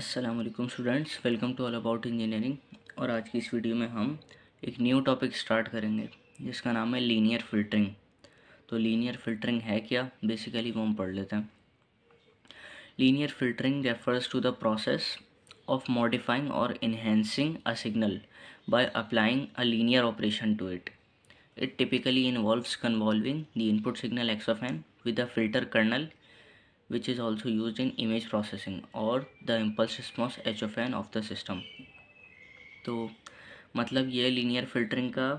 Aslam students welcome to All About Engineering और आज की इस वीडियो में हम एक न्यू टॉपिक स्टार्ट करेंगे जिसका नाम है लीनियर फिल्टरिंग तो लीनियर फिल्टरिंग है क्या बेसिकली वो हम पढ़ लेते हैं linear filtering refers to the process of modifying और enhancing a signal by applying a linear operation to it it typically involves convolving the input signal x of n with a filter kernel which is also used in image processing or the impulse response n of the system तो मतलब ये linear filtering का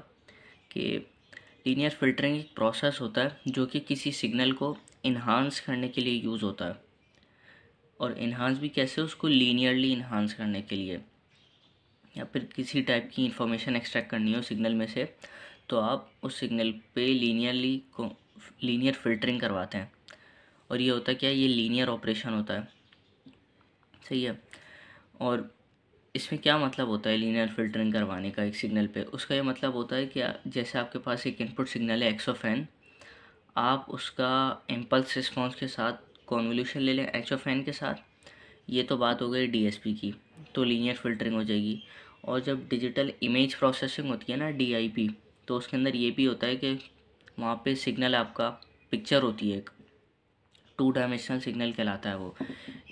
कि linear filtering एक process होता है जो कि किसी सिग्नल को इन्हांस करने के लिए यूज़ होता है और इन्हांस भी कैसे उसको लीनियरली इन्हांस करने के लिए या फिर किसी टाइप की इंफॉर्मेशन एक्सट्रैक्ट करनी हो सिग्नल में से तो आप उस सिग्नल पे लीनियरली को लीनियर फिल्टरिंग करवाते हैं और ये होता है क्या ये लीनियर ऑपरेशन होता है सही है और इसमें क्या मतलब होता है लीनियर फिल्टरिंग करवाने का एक सिग्नल पे उसका ये मतलब होता है कि जैसे आपके पास एक इनपुट सिग्नल है एक्सोफेन आप उसका इम्पल्स रिस्पॉन्स के साथ कॉन्वोल्यूशन ले लें एक्सोफेन के साथ ये तो बात हो गई डी की तो लीनियर फिल्टरिंग हो जाएगी और जब डिजिटल इमेज प्रोसेसिंग होती है ना डी तो उसके अंदर ये भी होता है कि वहाँ पे सिग्नल आपका पिक्चर होती है एक टू डायमेंशनल सिग्नल कहलाता है वो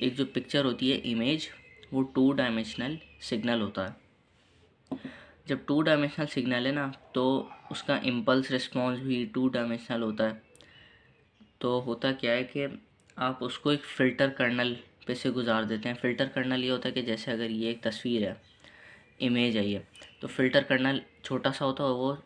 एक जो पिक्चर होती है इमेज वो टू डायमेंशनल सिग्नल होता है जब टू डायमेंशनल सिग्नल है ना तो उसका इम्पल्स रिस्पॉन्स भी टू डायमेंशनल होता है तो होता क्या है कि आप उसको एक फ़िल्टर कर्नल पे से गुजार देते हैं फ़िल्टर कर्नल ये होता है कि जैसे अगर ये एक तस्वीर है इमेज है ये तो फ़िल्टर कर्नल छोटा सा होता है वो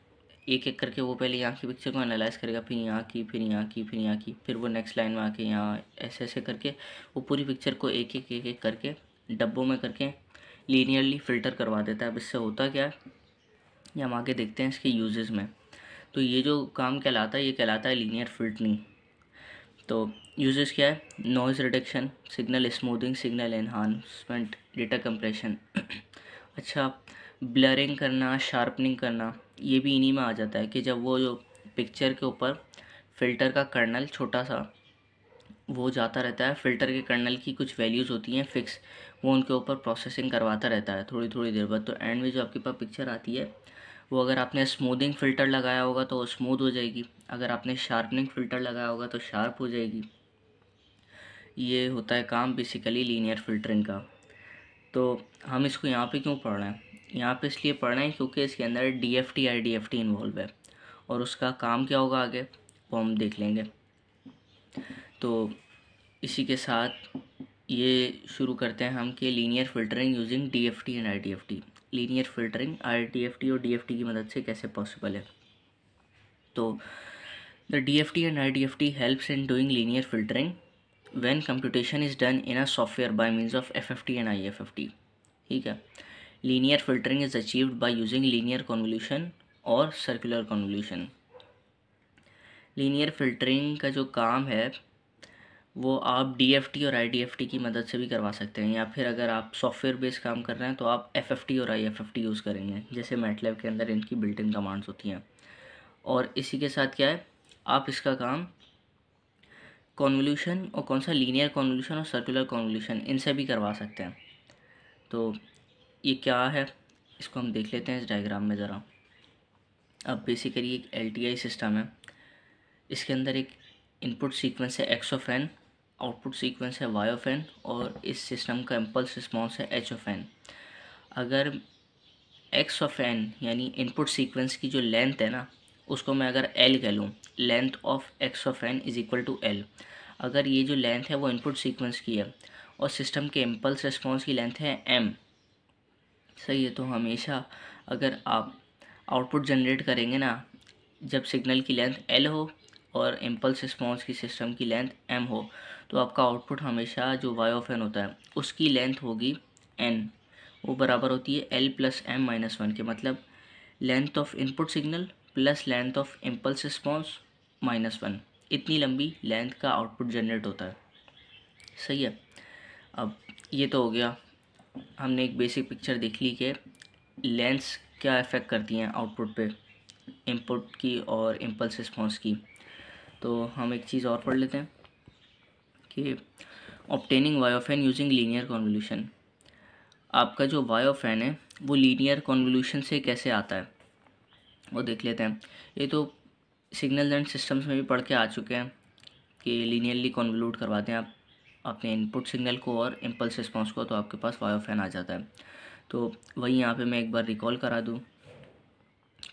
एक एक करके वो पहले यहाँ की पिक्चर को एनालाइज करेगा फिर यहाँ की फिर यहाँ की फिर यहाँ की फिर वो नेक्स्ट लाइन में आके यहाँ ऐसे ऐसे करके वो पूरी पिक्चर को एक एक एक एक करके डब्बों में करके लीनियरली फ़िल्टर करवा देता है अब इससे होता क्या है ये हम आगे देखते हैं इसके यूजेस में तो ये जो काम कहलाता है ये कहलाता है लीनियर फिल्टरिंग तो यूजेस क्या है noise reduction signal smoothing signal enhancement data compression अच्छा ब्लरिंग करना शार्पनिंग करना ये भी इन्हीं में आ जाता है कि जब वो जो पिक्चर के ऊपर फ़िल्टर का कर्नल छोटा सा वो जाता रहता है फ़िल्टर के कर्नल की कुछ वैल्यूज़ होती हैं फिक्स वो उनके ऊपर प्रोसेसिंग करवाता रहता है थोड़ी थोड़ी देर बाद तो एंड में जो आपके पास पिक्चर आती है वो अगर आपने स्मूदिंग फ़िल्टर लगाया होगा तो स्मूद हो जाएगी अगर आपने शार्पनिंग फ़िल्टर लगाया होगा तो शार्प हो जाएगी ये होता है काम बेसिकली लीनियर फ़िल्टरिंग का तो हम इसको यहाँ पे क्यों पढ़ रहे हैं यहाँ पे इसलिए पढ़ना है क्योंकि इसके अंदर D F T I D F T involve है और उसका काम क्या होगा आगे वो हम देख लेंगे तो इसी के साथ ये शुरू करते हैं हम कि linear filtering using D F T and I D F T linear filtering I D F T और डी एफ टी की मदद से कैसे पॉसिबल है तो the D F T and I D F T helps in doing linear filtering computation is done in a software by means of F F T and I F F T ठीक है linear filtering is achieved by using linear convolution और circular convolution linear filtering का जो काम है वो आप DFT और IDFT की मदद से भी करवा सकते हैं या फिर अगर आप सॉफ्टवेयर बेस काम कर रहे हैं तो आप FFT और IFFT यूज़ करेंगे जैसे MATLAB के अंदर इनकी बिल्ट इन कमांड्स होती हैं और इसी के साथ क्या है आप इसका काम कॉन्वोल्यूशन और कौन सा लीनियर कॉन्वोल्यूशन और सर्कुलर कॉन्वोल्यूशन इनसे भी करवा सकते हैं तो ये क्या है इसको हम देख लेते हैं इस डायग्राम में ज़रा अब बेसिकली एक एल सिस्टम है इसके अंदर एक इनपुट सीक्वेंस है x of n output sequence है वाई ऑफ एन और इस सिस्टम का इम्पल्स रिस्पॉन्स है एच ऑफ एन अगर एक्स ऑफ एन यानी इनपुट सीक्वेंस की जो लेंथ है ना उसको मैं अगर एल कह लूँ length of x of n is equal to L अगर ये जो लेंथ है वो इनपुट सीक्वेंस की है और सिस्टम के इम्पल्स रिस्पॉन्स की लेंथ है एम सही है तो हमेशा अगर आप आउटपुट जनरेट करेंगे ना जब सिग्नल की लेंथ एल हो और इम्पल्स रिस्पॉन्स की सिस्टम की लेंथ एम हो तो आपका आउटपुट हमेशा जो वाई ऑफ एन होता है उसकी लेंथ होगी एन वो बराबर होती है L plus M minus one के मतलब length of input signal plus length of impulse response minus one इतनी लंबी लेंथ का आउटपुट जनरेट होता है सही है अब ये तो हो गया हमने एक बेसिक पिक्चर देख ली कि लेंस क्या इफ़ेक्ट करती हैं आउटपुट पे इनपुट की और इम्पल्स रिस्पॉन्स की तो हम एक चीज़ और पढ़ लेते हैं कि obtaining y using linear convolution आपका जो वायोफेन है वो लीनियर कॉन्वोल्यूशन से कैसे आता है वो देख लेते हैं ये तो सिग्नल एंड सिस्टम्स में भी पढ़ के आ चुके हैं कि लीनियरली कॉन्वोल्यूट करवाते हैं आप अपने इनपुट सिग्नल को और इम्पल्स रिस्पॉन्स को तो आपके पास वाई ऑफ एन आ जाता है तो वही यहाँ पे मैं एक बार रिकॉल करा दूँ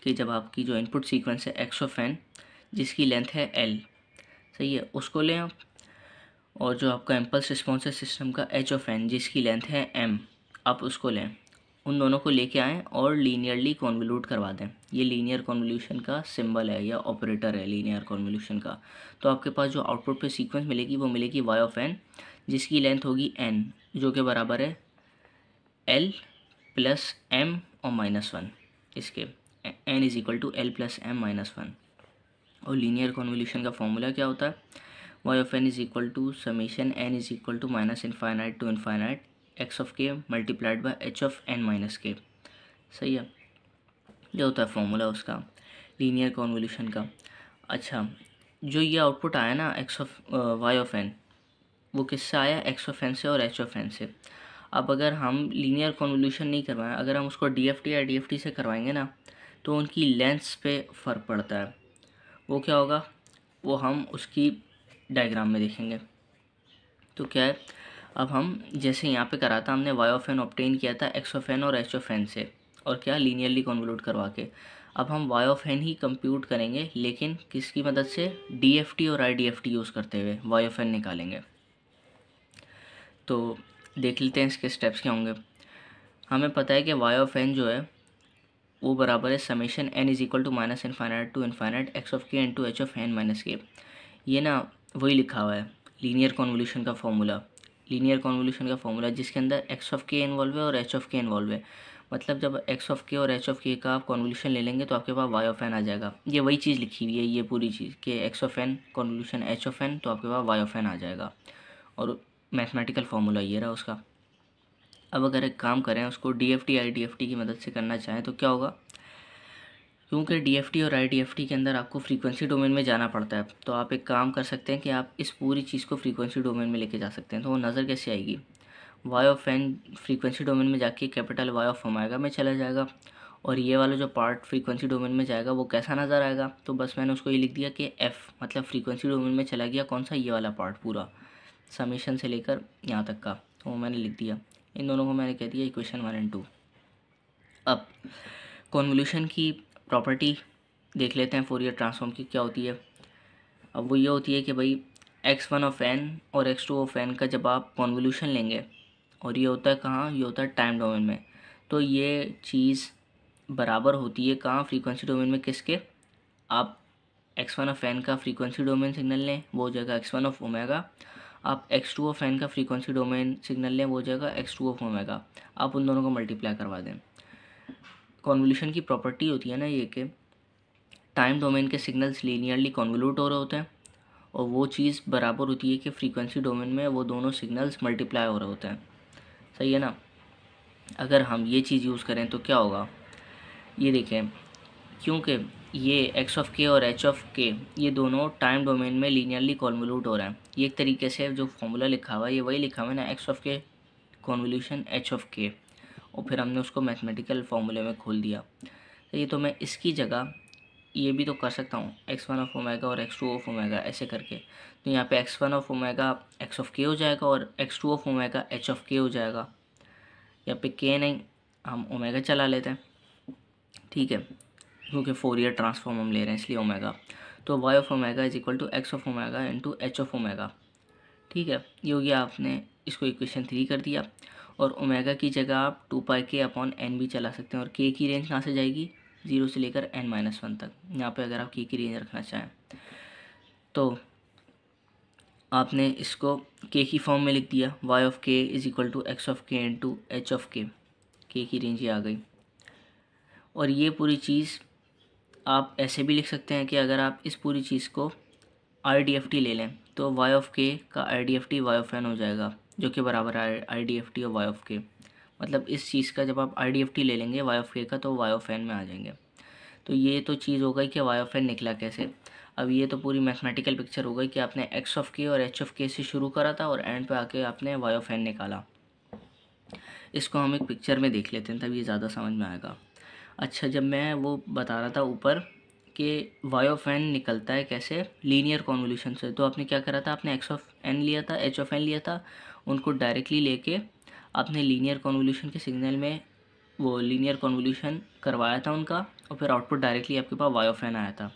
कि जब आपकी जो इनपुट सीक्वेंस है एक्स ऑफ एन जिसकी लेंथ है एल सही है उसको लें आप और जो आपका इम्पल्स रिस्पॉन्स है सिस्टम का एच ऑफ एन जिसकी लेंथ है एम आप उसको लें उन दोनों को लेके आएँ और लीनियरली कॉन्वल्यूट करवा दें ये लीनियर कॉन्वल्यूशन का सिंबल है या ऑपरेटर है लीनियर कॉन्वल्यूशन का तो आपके पास जो आउटपुट पे सीक्वेंस मिलेगी वो मिलेगी वाई ऑफ एन जिसकी लेंथ होगी एन जो के बराबर है एल प्लस एम और माइनस वन इसके N is equal to L plus M minus one और लीनियर कॉन्वल्यूशन का फॉर्मूला क्या होता है y of n is equal to summation n is equal to minus infinite to infinite x of k multiplied by h of n minus k सही है ये होता है फॉर्मूला उसका लीनियर कॉन्वोल्यूशन का अच्छा जो ये आउटपुट आया ना x of y of n वो किससे आया एक्स ऑफ एन से और एच ऑफ एन से अब अगर हम लीनियर कॉन्वोल्यूशन नहीं करवाएं अगर हम उसको डी एफ टी या डी एफ टी से करवाएंगे ना तो उनकी लेंथ्स पे फ़र्क पड़ता है वो क्या होगा वो हम उसकी डायग्राम में देखेंगे तो क्या है अब हम जैसे यहाँ पे करा था हमने एन ऑप्टेन किया था एक्स एन और एच एन से और क्या लीनियरली कन्वलूट करवा के अब हम एन ही कंप्यूट करेंगे लेकिन किसकी मदद से डी और आई यूज़ करते हुए एन निकालेंगे तो देख लेते हैं इसके स्टेप्स क्या होंगे हमें पता है कि वायोफेन जो है वो बराबर है summation n is equal to minus infinite to infinite x of k n to h of n minus k ये ना वही लिखा हुआ है लीनियर कॉन्वोल्यूशन का फॉर्मूला लीनियर कॉन्वोल्यूशन का फॉर्मूला जिसके अंदर एक्स ऑफ के इन्वॉल्व है और एच ऑफ के इन्वॉल्व है मतलब जब एक्स ऑफ के और एच ऑफ के का आप कॉन्वोल्यूशन ले लेंगे तो आपके पास वाई ऑफ एन आ जाएगा ये वही चीज़ लिखी हुई है ये पूरी चीज़ कि x of n convolution h of n तो आपके पास वाई ऑफ एन आ जाएगा और मैथमेटिकल फार्मूला ये रहा उसका अब अगर एक काम करें उसको D F T I D F T की मदद से करना चाहें तो क्या होगा क्योंकि डीएफटी और आईडीएफटी के अंदर आपको फ्रीक्वेंसी डोमेन में जाना पड़ता है तो आप एक काम कर सकते हैं कि आप इस पूरी चीज़ को फ्रीक्वेंसी डोमेन में लेके जा सकते हैं तो वो नज़र कैसे आएगी y of n frequency domain में जाके कैपिटल वाई ऑफ ओमेगा में चला जाएगा और ये वाला जो पार्ट फ्रीक्वेंसी डोमेन में जाएगा वो कैसा नज़र आएगा तो बस मैंने उसको ये लिख दिया कि एफ़ मतलब फ्रीक्वेंसी डोमेन में चला गया कौन सा ये वाला पार्ट पूरा समीशन से लेकर यहाँ तक का तो वो मैंने लिख दिया इन दोनों को मैंने कह दिया इक्वेशन वन एंड टू अब कॉन्वोल्यूशन की प्रॉपर्टी देख लेते हैं फोर ट्रांसफॉर्म की क्या होती है अब वो ये होती है कि भाई एक्स वन ऑफ एन और एक्स टू ऑफ एन का जब आप कॉन्वोल्यूशन लेंगे और ये होता है कहाँ ये होता है टाइम डोमेन में तो ये चीज़ बराबर होती है कहाँ फ्रीक्वेंसी डोमेन में किसके आप एक्स वन ऑफ एन का फ्रीक्वेंसी डोमेन सिग्नल लें वो हो जाएगा एक्स वन ऑफ ओमेगा आप एक्स टू ऑफ एन का फ्रीक्वेंसी डोमेन सिग्नल लें वो हो जाएगा एक्स टू ऑफ ओमेगा आप उन दोनों को मल्टीप्लाई करवा दें कॉन्वोल्यूशन की प्रॉपर्टी होती है ना ये कि टाइम डोमेन के सिग्नल्स लीनियरली कॉन्वोल्यूट हो रहे होते हैं और वो चीज़ बराबर होती है कि फ्रीक्वेंसी डोमेन में वो दोनों सिग्नल्स मल्टीप्लाई हो रहे होते हैं सही है ना अगर हम ये चीज़ यूज़ करें तो क्या होगा ये देखें क्योंकि ये एक्स ऑफ के और एच ऑफ के ये दोनों टाइम डोमेन में लीनियरली कॉन्वोल्यूट हो रहे हैं ये एक तरीके से जो फॉर्मूला लिखा हुआ है ये वही लिखा हुआ है ना x of k convolution h of k और फिर हमने उसको मैथमेटिकल फॉर्मूले में खोल दिया तो ये तो मैं इसकी जगह ये भी तो कर सकता हूँ एक्स वन ऑफ ओमेगा और एक्स टू ऑफ ओमेगा ऐसे करके तो यहाँ पे x one of omega x of k हो जाएगा और x two of omega h of k हो जाएगा यहाँ पे के नहीं हम ओमेगा चला लेते हैं ठीक है क्योंकि फोर ईयर ट्रांसफॉर्म हम ले रहे हैं इसलिए ओमेगा तो y of omega is equal to x of omega into h of omega ठीक है ये हो गया आपने इसको इक्वेशन थ्री कर दिया और ओमेगा की जगह आप टू पाई के अपॉन एन भी चला सकते हैं और के की रेंज कहाँ से जाएगी ज़ीरो से लेकर एन माइनस वन तक यहाँ पे अगर आप के की रेंज रखना चाहें तो आपने इसको के की फॉर्म में लिख दिया y of k is equal to x of k in to h of के के की रेंज ही आ गई और ये पूरी चीज़ आप ऐसे भी लिख सकते हैं कि अगर आप इस पूरी चीज़ को आई डी एफ टी ले लें तो वाई ऑफ के का I D F T y of n हो जाएगा जो कि बराबर है आई डी एफ टी और वाई ऑफ के मतलब इस चीज़ का जब आप आई डी एफ टी ले लेंगे वाई ऑफ के का तो वाई ऑफ एन में आ जाएंगे तो ये तो चीज़ हो गई कि वाई ऑफ एन निकला कैसे अब ये तो पूरी मैथमेटिकल पिक्चर हो गई कि आपने एक्स ऑफ के और एच ऑफ के से शुरू करा था और एंड पे आके आपने वाई ऑफ एन निकाला इसको हम एक पिक्चर में देख लेते हैं तब ये ज़्यादा समझ में आएगा अच्छा जब मैं वो बता रहा था ऊपर कि वाई ऑफ एन निकलता है कैसे लीनियर कॉन्वोल्यूशन से तो आपने क्या करा था आपने एक्स ऑफ एन लिया था एच ऑफ एन लिया था उनको डायरेक्टली लेके आपने लीनियर कॉन्वोल्यूशन के सिग्नल में वो लीनियर कॉन्वोल्यूशन करवाया था उनका और फिर आउटपुट डायरेक्टली आपके पास वाई ऑफ एन आया था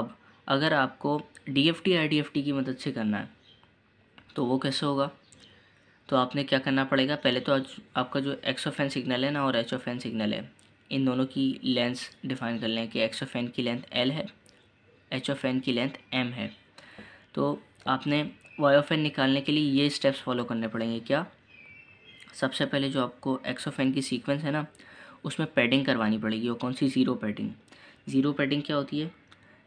अब अगर आपको D F T I D F T की मदद से करना है तो वो कैसे होगा तो आपने क्या करना पड़ेगा पहले तो आज आपका जो एक्स ऑफ एन सिग्नल है ना और एच ऑफ एन सिग्नल है इन दोनों की लेंथ डिफाइन कर लें कि एक्स ऑफ एन की लेंथ एल है एच ऑफ एन की लेंथ एम है तो आपने वाई ऑफ एन निकालने के लिए ये स्टेप्स फॉलो करने पड़ेंगे क्या सबसे पहले जो आपको एक्स ऑफ एन की सीक्वेंस है ना उसमें पैडिंग करवानी पड़ेगी और कौन सी ज़ीरो पैडिंग ज़ीरो पैडिंग क्या होती है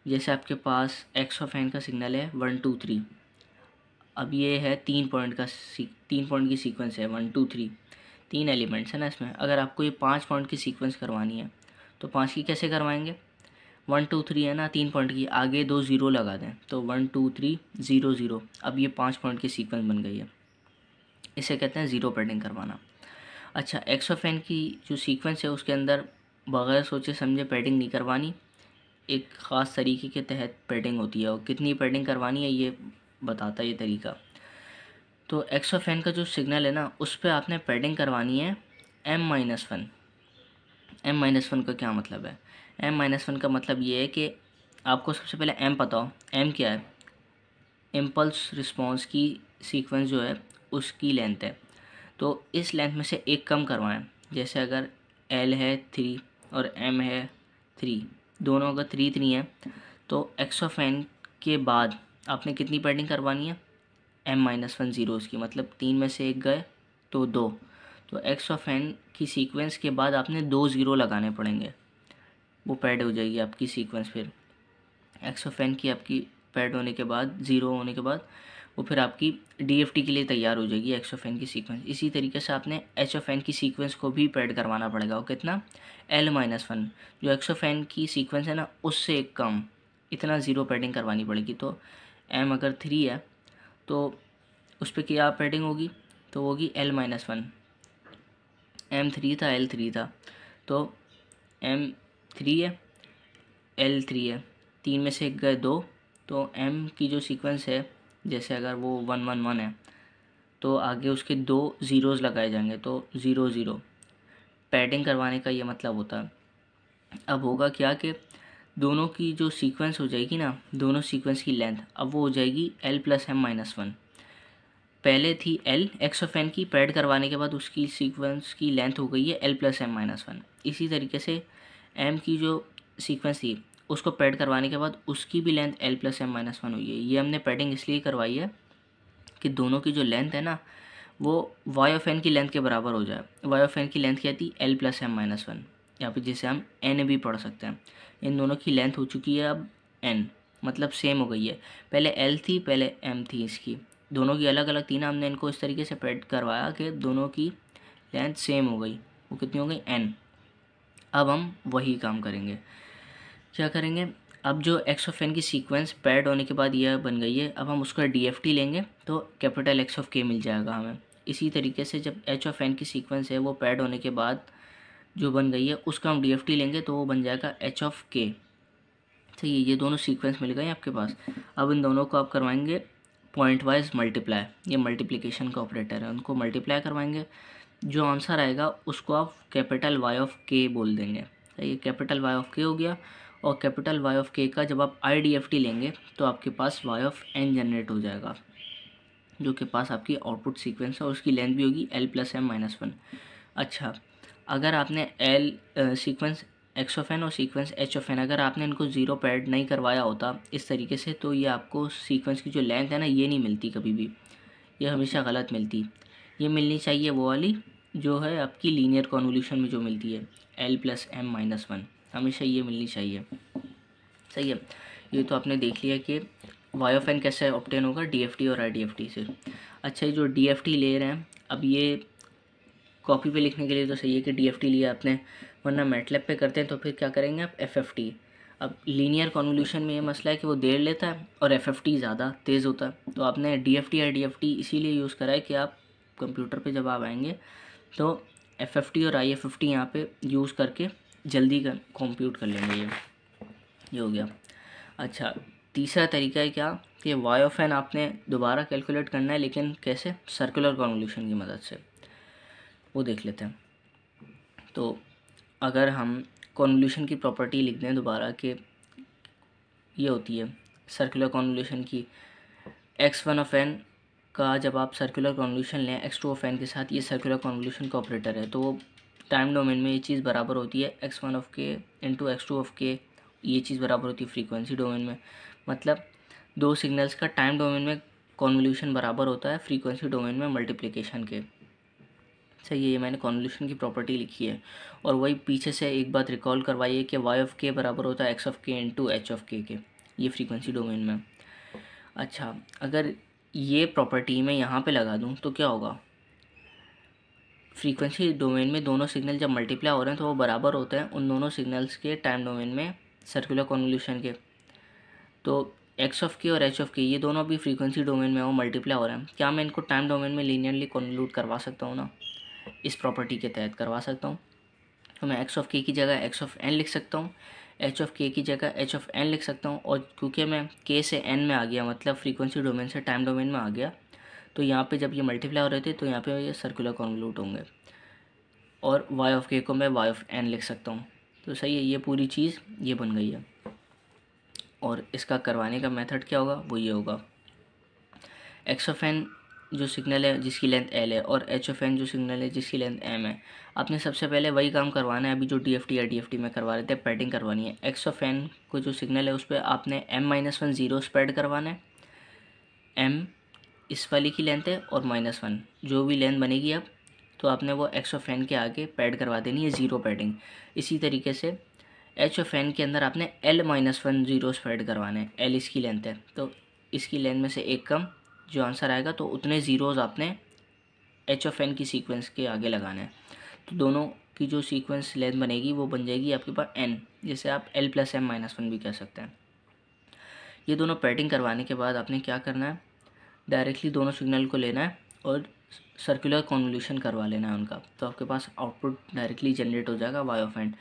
जैसे आपके पास एक्स ऑफ एन का सिग्नल है वन टू थ्री अब ये है तीन पॉइंट का तीन पॉइंट की सीक्वेंस है वन टू थ्री तीन एलिमेंट्स हैं ना इसमें अगर आपको ये पाँच पॉइंट की सीक्वेंस करवानी है तो पाँच की कैसे करवाएंगे वन टू थ्री है ना तीन पॉइंट की आगे दो ज़ीरो लगा दें तो one two three zero zero अब ये पाँच पॉइंट की सीक्वेंस बन गई है इसे कहते हैं ज़ीरो पेडिंग करवाना अच्छा एक्स ऑफ एन की जो सीक्वेंस है उसके अंदर बगैर सोचे समझे पेडिंग नहीं करवानी एक ख़ास तरीके के तहत पेडिंग होती है और कितनी पेडिंग करवानी है ये बताता है ये तरीका तो एक्सो फैन का जो सिग्नल है ना उस पर आपने पैडिंग करवानी है m minus one m minus one का क्या मतलब है एम माइनस वन का मतलब ये है कि आपको सबसे पहले एम पता हो एम क्या है इम्पल्स रिस्पॉन्स की सीक्वेंस जो है उसकी लेंथ है तो इस लेंथ में से एक कम करवाएं जैसे अगर एल है थ्री और एम है थ्री दोनों अगर थ्री थ्री हैं तो फैन के बाद आपने कितनी पैडिंग करवानी है एम माइनस वन ज़ीरोज़ की मतलब तीन में से एक गए तो दो तो एक्स ऑफ एन की सीक्वेंस के बाद आपने दो ज़ीरो लगाने पड़ेंगे वो पैड हो जाएगी आपकी सीक्वेंस फिर एक्स ऑफ एन की आपकी पैड होने के बाद ज़ीरो होने के बाद वो फिर आपकी डी एफ टी के लिए तैयार हो जाएगी एक्स ऑफ एन की सीक्वेंस इसी तरीके से आपने एच ऑफ एन की सीक्वेंस को भी पैड करवाना पड़ेगा वो कितना एल माइनस वन जो एक्स ऑफ एन की सीक्वेंस है ना उससे कम इतना ज़ीरो पैडिंग करवानी पड़ेगी तो एम अगर थ्री है तो उस पर क्या ऑपरेटिंग होगी तो होगी l minus one m three था एल थ्री था तो एम थ्री है एल थ्री है तीन में से एक गए दो तो एम की जो सीक्वेंस है जैसे अगर वो वन वन वन है तो आगे उसके दो ज़ीरोज़ लगाए जाएंगे तो ज़ीरो ज़ीरो पैडिंग करवाने का ये मतलब होता है अब होगा क्या कि दोनों की जो सीक्वेंस हो जाएगी ना दोनों सीक्वेंस की लेंथ अब वो हो जाएगी l plus M minus one पहले थी एल एक्स ऑफ एन की पैड करवाने के बाद उसकी सीक्वेंस की लेंथ हो गई है L plus M minus one इसी तरीके से एम की जो सीक्वेंस थी उसको पैड करवाने के बाद उसकी भी length l plus M minus one हुई है ये हमने पैडिंग इसलिए करवाई है कि दोनों की जो लेंथ है ना वो वाई ऑफ एन की लेंथ के बराबर हो जाए वाई ऑफ एन की लेंथ क्या थी l plus M minus one यहाँ पे जैसे हम एन भी पढ़ सकते हैं इन दोनों की लेंथ हो चुकी है अब एन मतलब सेम हो गई है पहले एल थी पहले एम थी इसकी दोनों की अलग अलग थी ना हमने इनको इस तरीके से पेड करवाया कि दोनों की लेंथ सेम हो गई वो कितनी हो गई एन अब हम वही काम करेंगे क्या करेंगे अब जो एक्स ऑफ एन की सीक्वेंस पैड होने के बाद यह बन गई है अब हम उसका डी एफ टी लेंगे तो कैपिटल एक्स ऑफ के मिल जाएगा हमें इसी तरीके से जब एच ऑफ एन की सीक्वेंस है वो पैड होने के बाद जो बन गई है उसका हम डी लेंगे तो वो बन जाएगा एच ऑफ के सही है ये दोनों सीक्वेंस मिल गए आपके पास अब इन दोनों को आप करवाएंगे पॉइंट वाइज मल्टीप्लाई ये मल्टीप्लिकेशन का ऑपरेटर है उनको मल्टीप्लाई करवाएंगे जो आंसर आएगा उसको आप कैपिटल वाई ऑफ के बोल देंगे है कैपिटल वाई ऑफ के हो गया और कैपिटल वाई ऑफ के का जब आप आई डी एफ टी लेंगे तो आपके पास वाई ऑफ एन जनरेट हो जाएगा जो के पास आपकी आउटपुट सीक्वेंस है उसकी लेंथ भी होगी l plus M minus one अच्छा अगर आपने एल सीक्वेंस एक्सोफेन और सीक्वेंस एचोफेन अगर आपने इनको ज़ीरो पैड नहीं करवाया होता इस तरीके से तो ये आपको सीक्वेंस की जो लेंथ है ना ये नहीं मिलती कभी भी ये हमेशा गलत मिलती ये मिलनी चाहिए वो वाली जो है आपकी लीनियर कॉन्वोल्यूशन में जो मिलती है L plus M minus one हमेशा ये मिलनी चाहिए सही है ये तो आपने देख लिया कि वाई ऑफ एन कैसे ऑप्टेन होगा डी एफ टी और आई डी एफ टी से अच्छा ये जो डी एफ टी ले रहे हैं अब ये कॉपी पे लिखने के लिए तो सही है कि डी एफ टी लिया आपने वरना मेटलेप पे करते हैं तो फिर क्या करेंगे आप एफ एफ टी अब लीनियर कॉन्वोल्यूशन में ये मसला है कि वो देर लेता है और एफ एफ टी ज़्यादा तेज़ होता है तो आपने डी एफ टी या डी एफ टी इसीलिए यूज़ करा है कि आप कंप्यूटर पे जब आप आएंगे तो एफ एफ टी और आई एफ एफ टी यहाँ पर यूज़ करके जल्दी कर कॉम्प्यूट कर लेंगे ये ये हो गया अच्छा तीसरा तरीका है क्या कि वाई ऑफ एन आपने दोबारा कैलकुलेट करना है लेकिन कैसे सर्कुलर कॉन्वोल्यूशन की मदद से वो देख लेते हैं तो अगर हम कॉन्वल्यूशन की प्रॉपर्टी लिख दें दोबारा कि ये होती है सर्कुलर कॉन्वल्यूशन की एक्स वन ऑफ एन का जब आप सर्कुलर कॉन्वल्यूशन लें एक्स टू ऑफ एन के साथ ये सर्कुलर कॉन्वल्यूशन का ऑपरेटर है तो टाइम डोमेन में ये चीज़ बराबर होती है x one of k into x two of के ये चीज़ बराबर होती है फ्रीक्वेंसी डोमेन में मतलब दो सिग्नल्स का टाइम डोमेन में कॉन्वल्यूशन बराबर होता है फ्रीक्वेंसी डोमेन में मल्टीप्लिकेशन के सही अच्छा, है ये मैंने कॉन्वल्यूशन की प्रॉपर्टी लिखी है और वही पीछे से एक बात रिकॉल करवाइए कि वाई ऑफ के बराबर होता है x of k in to h of के के ये फ्रीक्वेंसी डोमेन में अच्छा अगर ये प्रॉपर्टी मैं यहाँ पे लगा दूँ तो क्या होगा फ्रीक्वेंसी डोमेन में दोनों सिग्नल जब मल्टीप्लाई हो रहे हैं तो वो बराबर होते हैं उन दोनों सिग्नल्स के टाइम डोमेन में सर्कुलर कॉन्वोल्यूशन के तो एक्स ऑफ के और एच ऑफ के ये दोनों भी फ्रीक्वेंसी डोमेन में वो मल्टीप्लाई हो रहे हैं क्या मैं इनको टाइम डोमेन में लीनियरली कॉन्वोल्यूट करवा सकता हूँ ना इस प्रॉपर्टी के तहत करवा सकता हूँ तो मैं एक्स ऑफ के की जगह एक्स ऑफ एन लिख सकता हूँ एच ऑफ के की जगह एच ऑफ एन लिख सकता हूँ और क्योंकि मैं के से एन में आ गया मतलब फ्रीक्वेंसी डोमेन से टाइम डोमेन में आ गया तो यहाँ पे जब ये मल्टीप्लाई हो रहे थे तो यहाँ पे ये सर्कुलर कॉन्वलूट होंगे और वाई ऑफ के को मैं वाई ऑफ एन लिख सकता हूँ तो सही है ये पूरी चीज़ ये बन गई है और इसका करवाने का मेथड क्या होगा वो ये होगा एक्स ऑफ एन जो सिग्नल है जिसकी लेंथ एल है और एच ऑफ एन जो सिग्नल है जिसकी लेंथ एम है आपने सबसे पहले वही काम करवाना है अभी जो डी एफ टी या डी एफ टी में करवा रहे थे पैटिंग करवानी है एक्स ऑफ एन को जो सिग्नल है उस पर आपने m minus one zero spread करवाना है एम इस वाली की लेंथ है और माइनस वन जो भी लेंथ बनेगी अब तो आपने वो एक्स ऑफ एन के आगे पैड करवा देनी है ज़ीरो पैडिंग इसी तरीके से एच ऑफ एन के अंदर आपने l minus one zero spread करवाना है एल इसकी लेंथ है तो इसकी लेंथ में से एक कम जो आंसर आएगा तो उतने ज़ीरोज़ आपने एच ऑफ एन की सीक्वेंस के आगे लगाना है तो दोनों की जो सीक्वेंस लेंथ बनेगी वो बन जाएगी आपके पास एन जिसे आप l plus M minus one भी कह सकते हैं ये दोनों पैटिंग करवाने के बाद आपने क्या करना है डायरेक्टली दोनों सिग्नल को लेना है और सर्कुलर कॉन्वोल्यूशन करवा लेना है उनका तो आपके पास आउटपुट डायरेक्टली जनरेट हो जाएगा y of and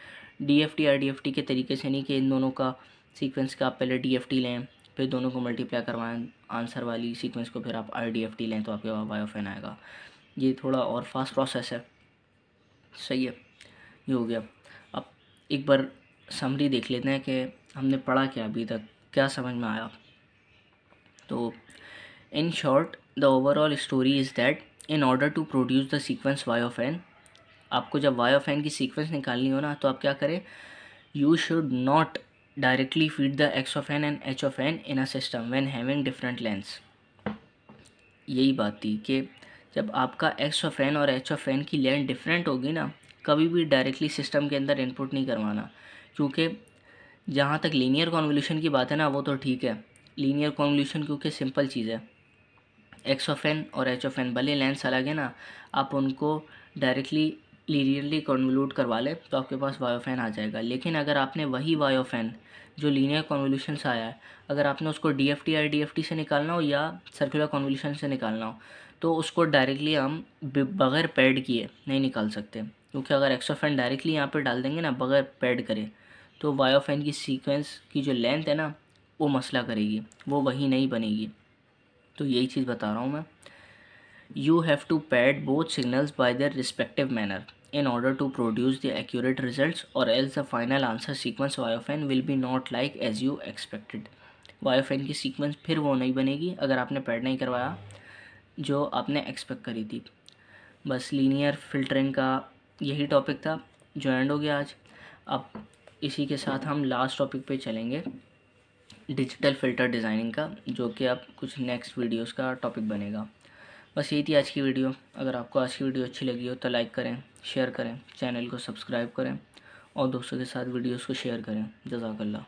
D F T or D F T के तरीके से नहीं कि इन दोनों का सीक्वेंस का आप पहले डी एफ टी लें फिर दोनों को मल्टीप्लाई करवाएं आंसर वाली सीक्वेंस को फिर आप आर डी एफ टी लें तो आपके पास बायोफेन आएगा ये थोड़ा और फास्ट प्रोसेस है सही है ये हो गया अब एक बार समरी देख लेते हैं कि हमने पढ़ा क्या अभी तक क्या समझ में आया तो in short the overall story is that in order to produce the sequence y of n आपको जब वाई ऑफ एन की सीक्वेंस निकालनी हो ना तो आप क्या करें you should not directly feed the x of n and h of n in a system when having different lengths यही बात थी कि जब आपका x of n और h of n की लेंथ डिफरेंट होगी ना कभी भी डायरेक्टली सिस्टम के अंदर इनपुट नहीं करवाना क्योंकि जहाँ तक लीनियर कॉन्वोल्यूशन की बात है ना वो तो ठीक है लीनियर कॉन्वोल्यूशन क्योंकि सिंपल चीज़ है एक्स ऑफ एन और एच ऑफ एन भले लेंस अलग है ना आप उनको डायरेक्टली लीनियरली कन्वोल्यूट करवा लें तो आपके पास वायोफैन आ जाएगा लेकिन अगर आपने वही वायोफैन जो लीनियर कॉन्वोल्यूशन से आया है अगर आपने उसको डी एफ टी या डी एफ टी से निकालना हो या सर्कुलर कॉन्वोल्यूशन से निकालना हो तो उसको डायरेक्टली हम बगैर पैड किए नहीं निकाल सकते क्योंकि अगर एक्सोफैन डायरेक्टली यहाँ पर डाल देंगे ना बगैर पैड करें तो वायोफैन की सीक्वेंस की जो लेंथ है ना वो मसला करेगी वो वही नहीं बनेगी तो यही चीज़ बता रहा हूँ मैं you have to pad both signals by their respective manner in order to produce the accurate results or else the final answer sequence y of n will be not like as you expected y of n की sequence फिर वो नहीं बनेगी अगर आपने pad नहीं करवाया जो आपने एक्सपेक्ट करी थी बस लीनियर फिल्टरिंग का यही टॉपिक था जो एंड हो गया आज अब इसी के साथ हम लास्ट टॉपिक पे चलेंगे डिजिटल फिल्टर डिज़ाइनिंग का जो कि अब कुछ नेक्स्ट वीडियोस का टॉपिक बनेगा बस यही थी आज की वीडियो अगर आपको आज की वीडियो अच्छी लगी हो तो लाइक करें शेयर करें चैनल को सब्सक्राइब करें और दोस्तों के साथ वीडियोस को शेयर करें जजाकल्ला